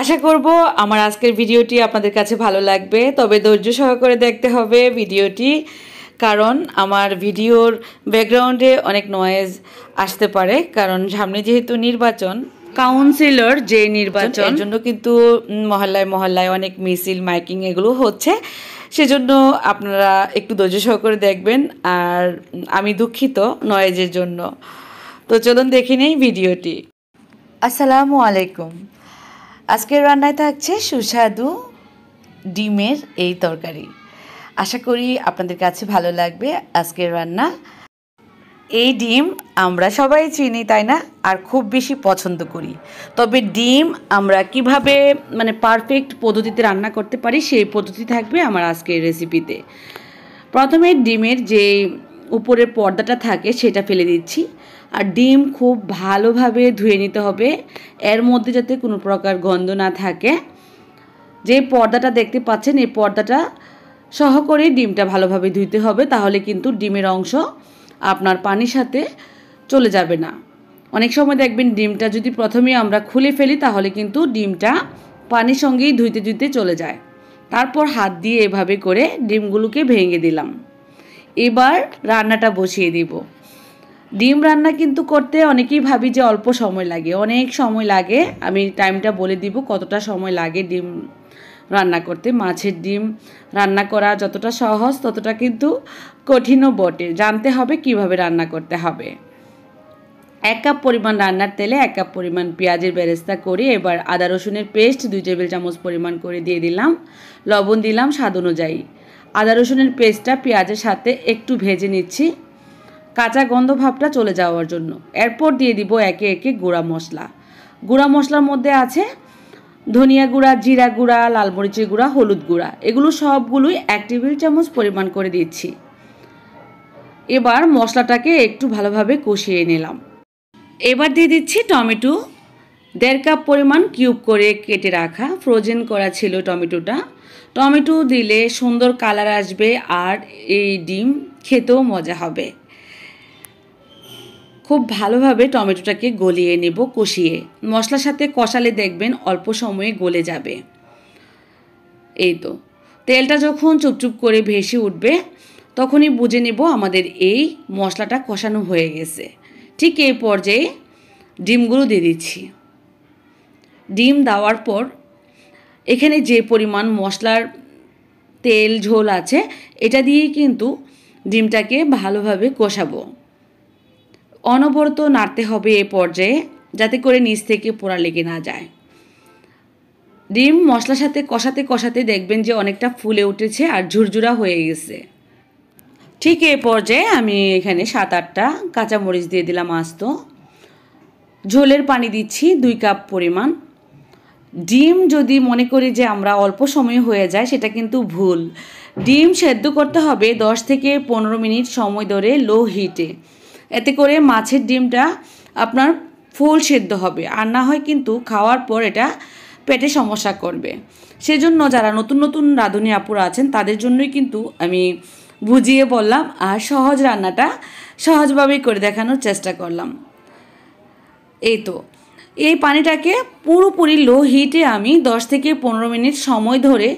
আশা করব আমার আজকের ভিডিওটি আপনাদের কাছে ভালো লাগবে তবে ধৈর্য সহকারে দেখতে হবে ভিডিওটি কারণ আমার ভিডিওর ব্যাকগ্রাউন্ডে অনেক নয়েজ আসতে পারে কারণ সামনে যেহেতু নির্বাচন কাউন্সিলর যে নির্বাচন জন্য কিন্তু মহল্লায় মহল্লায় অনেক মিছিল মাইকিং এগুলো হচ্ছে সেজন্য আপনারা একটু ধৈর্য সহকারে দেখবেন আর আমি দুঃখিত নয়েজের জন্য তো চলুন দেখি নেই ভিডিওটি আসসালামু আলাইকুম আজকের রান্নায় থাকছে সুস্বাদু ডিমের এই তরকারি আশা করি আপনাদের কাছে ভালো লাগবে আজকের রান্না এই ডিম আমরা সবাই চিনি তাই না আর খুব বেশি পছন্দ করি তবে ডিম আমরা কিভাবে মানে পারফেক্ট পদ্ধতিতে রান্না করতে পারি সেই পদ্ধতি থাকবে আমার আজকের রেসিপিতে প্রথমে ডিমের যে উপরের পর্দাটা থাকে সেটা ফেলে দিচ্ছি আর ডিম খুব ভালোভাবে ধুয়ে নিতে হবে এর মধ্যে যাতে কোনো প্রকার গন্ধ না থাকে যে পর্দাটা দেখতে পাচ্ছেন এই পর্দাটা সহ করে ডিমটা ভালোভাবে ধুইতে হবে তাহলে কিন্তু ডিমের অংশ আপনার পানির সাথে চলে যাবে না অনেক সময় দেখবেন ডিমটা যদি প্রথমে আমরা খুলে ফেলি তাহলে কিন্তু ডিমটা পানির সঙ্গেই ধুইতে ধুইতে চলে যায় তারপর হাত দিয়ে এভাবে করে ডিমগুলোকে ভেঙে দিলাম এবার রান্নাটা বসিয়ে দিব ডিম রান্না কিন্তু করতে অনেকেই ভাবি যে অল্প সময় লাগে অনেক সময় লাগে আমি টাইমটা বলে দিব কতটা সময় লাগে ডিম রান্না করতে মাছের ডিম রান্না করা যতটা সহজ ততটা কিন্তু কঠিনও বটে জানতে হবে কিভাবে রান্না করতে হবে এক কাপ পরিমাণ রান্নার তেলে এক কাপ পরিমাণ পেঁয়াজের বেরেস্তা করে এবার আদা রসুনের পেস্ট দুই টেবিল চামচ পরিমাণ করে দিয়ে দিলাম লবণ দিলাম স্বাদ অনুযায়ী আদা রসুনের পেস্টটা পেঁয়াজের সাথে একটু ভেজে নিচ্ছি কাঁচা গন্ধ ভাবটা চলে যাওয়ার জন্য এরপর দিয়ে দিব একে একে গুঁড়া মশলা গুঁড়া মশলার মধ্যে আছে ধনিয়া গুঁড়া জিরা গুঁড়া লাল মরিচের গুঁড়া হলুদ গুঁড়া এগুলো সবগুলোই এক টেবিল চামচ পরিমাণ করে দিচ্ছি এবার মশলাটাকে একটু ভালোভাবে কষিয়ে নিলাম এবার দিয়ে দিচ্ছি টমেটো দেড় কাপ পরিমাণ কিউব করে কেটে রাখা ফ্রোজেন করা ছিল টমেটোটা টমেটো দিলে সুন্দর কালার আসবে আর এই ডিম খেতেও মজা হবে খুব ভালোভাবে টমেটোটাকে গলিয়ে নেব কষিয়ে মশলার সাথে কষালে দেখবেন অল্প সময়ে গলে যাবে এই তো তেলটা যখন চুপচুপ করে ভেসে উঠবে তখনই বুঝে নেব আমাদের এই মশলাটা কষানো হয়ে গেছে ঠিক এই পর্যায়ে ডিমগুলো দিয়ে দিচ্ছি ডিম দেওয়ার পর এখানে যে পরিমাণ মশলার তেল ঝোল আছে এটা দিয়েই কিন্তু ডিমটাকে ভালোভাবে কষাবো অনবরত নাড়তে হবে এ পর্যায়ে যাতে করে নিচ থেকে পোড়া লেগে না যায় ডিম মশলার সাথে কষাতে কষাতে দেখবেন যে অনেকটা ফুলে উঠেছে আর ঝুরঝুরা হয়ে গেছে ঠিক এ পর্যায়ে আমি এখানে সাত আটটা কাঁচামরিচ দিয়ে দিলাম আস্ত ঝোলের পানি দিচ্ছি দুই কাপ পরিমাণ ডিম যদি মনে করি যে আমরা অল্প সময় হয়ে যায় সেটা কিন্তু ভুল ডিম সেদ্ধ করতে হবে 10 থেকে পনেরো মিনিট সময় ধরে লো হিটে এতে করে মাছের ডিমটা আপনার ফুল সেদ্ধ হবে আর না হয় কিন্তু খাওয়ার পর এটা পেটে সমস্যা করবে সেজন্য যারা নতুন নতুন রাঁধুনি আপুরা আছেন তাদের জন্যই কিন্তু আমি বুঝিয়ে বললাম আর সহজ রান্নাটা সহজভাবেই করে দেখানোর চেষ্টা করলাম এই তো এই পানিটাকে পুরোপুরি লো হিটে আমি 10 থেকে পনেরো মিনিট সময় ধরে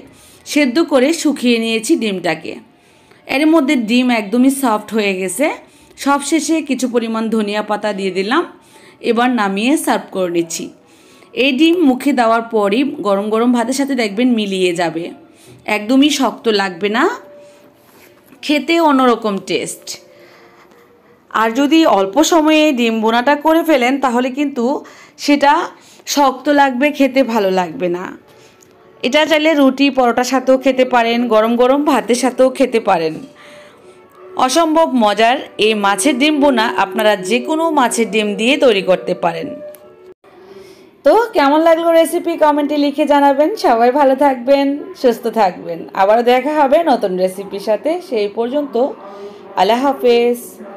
সেদ্ধ করে শুকিয়ে নিয়েছি ডিমটাকে এর মধ্যে ডিম একদমই সফট হয়ে গেছে সবশেষে কিছু পরিমাণ ধনিয়া পাতা দিয়ে দিলাম এবার নামিয়ে সার্ভ করে নিচ্ছি এই ডিম মুখে দেওয়ার পরই গরম গরম ভাতের সাথে দেখবেন মিলিয়ে যাবে একদমই শক্ত লাগবে না খেতে অন্যরকম টেস্ট আর যদি অল্প সময়ে ডিম বোনাটা করে ফেলেন তাহলে কিন্তু সেটা শক্ত লাগবে খেতে ভালো লাগবে না এটা চাইলে রুটি পরোটার সাথেও খেতে পারেন গরম গরম ভাতের সাথেও খেতে পারেন অসম্ভব মজার এই মাছের ডিম বোনা আপনারা যে কোনো মাছের ডিম দিয়ে তৈরি করতে পারেন তো কেমন লাগলো রেসিপি কমেন্টে লিখে জানাবেন সবাই ভালো থাকবেন সুস্থ থাকবেন আবারও দেখা হবে নতুন রেসিপির সাথে সেই পর্যন্ত আল্লাহ হাফেজ